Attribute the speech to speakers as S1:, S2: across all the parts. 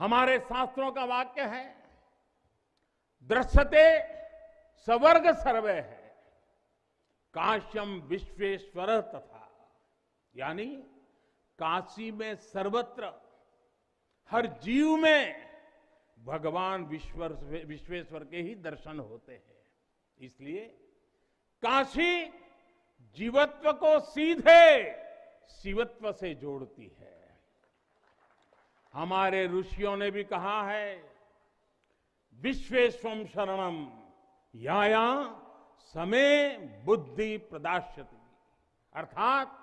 S1: हमारे शास्त्रों का वाक्य है दृश्यते सवर्ग सर्वे है काश्यम विश्वेश्वर तथा यानी काशी में सर्वत्र हर जीव में भगवान विश्व विश्वेश्वर के ही दर्शन होते हैं इसलिए काशी जीवत्व को सीधे शिवत्व से जोड़ती है हमारे ऋषियों ने भी कहा है विश्वेश्वम शरणम याया समय बुद्धि प्रदाश्यति अर्थात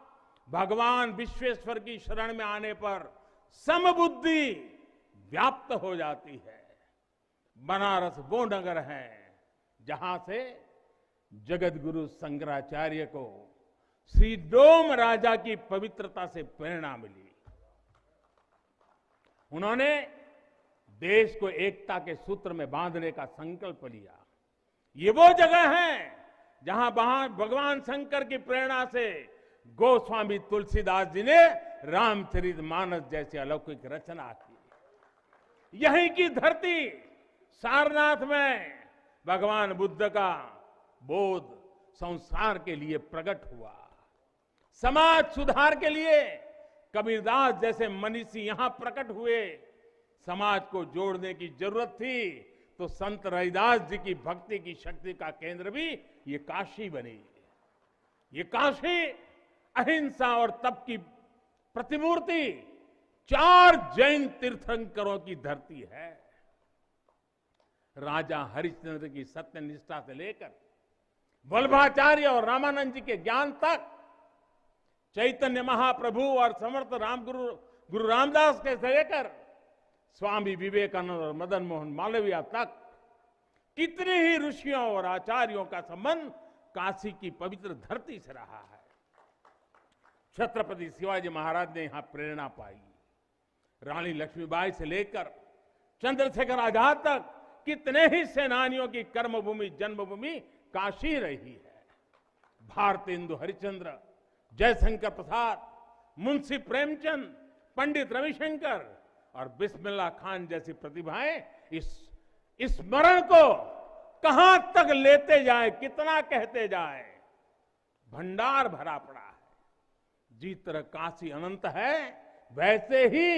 S1: भगवान विश्वेश्वर की शरण में आने पर समबुद्धि व्याप्त हो जाती है बनारस वो नगर है जहां से जगत गुरु शंकराचार्य को श्री डोम राजा की पवित्रता से प्रेरणा मिली उन्होंने देश को एकता के सूत्र में बांधने का संकल्प लिया ये वो जगह है जहां वहां भगवान शंकर की प्रेरणा से गोस्वामी तुलसीदास जी ने रामचरित मानस जैसी अलौकिक रचना की यहीं की धरती सारनाथ में भगवान बुद्ध का बोध संसार के लिए प्रकट हुआ समाज सुधार के लिए कबीरदास जैसे मनीषी यहां प्रकट हुए समाज को जोड़ने की जरूरत थी तो संत रविदास जी की भक्ति की शक्ति का केंद्र भी ये काशी बनी ये काशी अहिंसा और तप की प्रतिमूर्ति चार जैन तीर्थंकरों की धरती है राजा हरिश्चंद्र की सत्यनिष्ठा से लेकर वल्भाचार्य और रामानंद जी के ज्ञान तक चैतन्य महाप्रभु और समर्थ राम गुरु रामदास के से लेकर स्वामी विवेकानंद और मदन मोहन मालवीय तक कितने ही ऋषियों और आचार्यों का संबंध काशी की पवित्र धरती से रहा है छत्रपति शिवाजी महाराज ने यहां प्रेरणा पाई रानी लक्ष्मीबाई से लेकर चंद्रशेखर आजाद तक कितने ही सेनानियों की कर्मभूमि जन्मभूमि काशी रही है भारत इंदु हरिचंद्र जयशंकर प्रसाद मुंशी प्रेमचंद पंडित रविशंकर और बिस्मिल्ला खान जैसी प्रतिभाएं इस स्मरण को कहां तक लेते जाए कितना कहते जाए भंडार भरा पड़ा है जिस तरह काशी अनंत है वैसे ही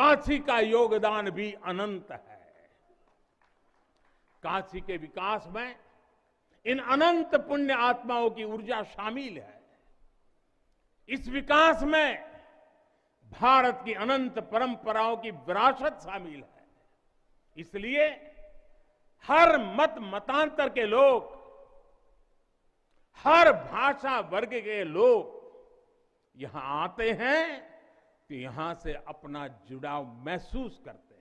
S1: काशी का योगदान भी अनंत है काशी के विकास में इन अनंत पुण्य आत्माओं की ऊर्जा शामिल है इस विकास में भारत की अनंत परंपराओं की विरासत शामिल है इसलिए हर मत मतांतर के लोग हर भाषा वर्ग के लोग यहां आते हैं तो यहां से अपना जुड़ाव महसूस करते हैं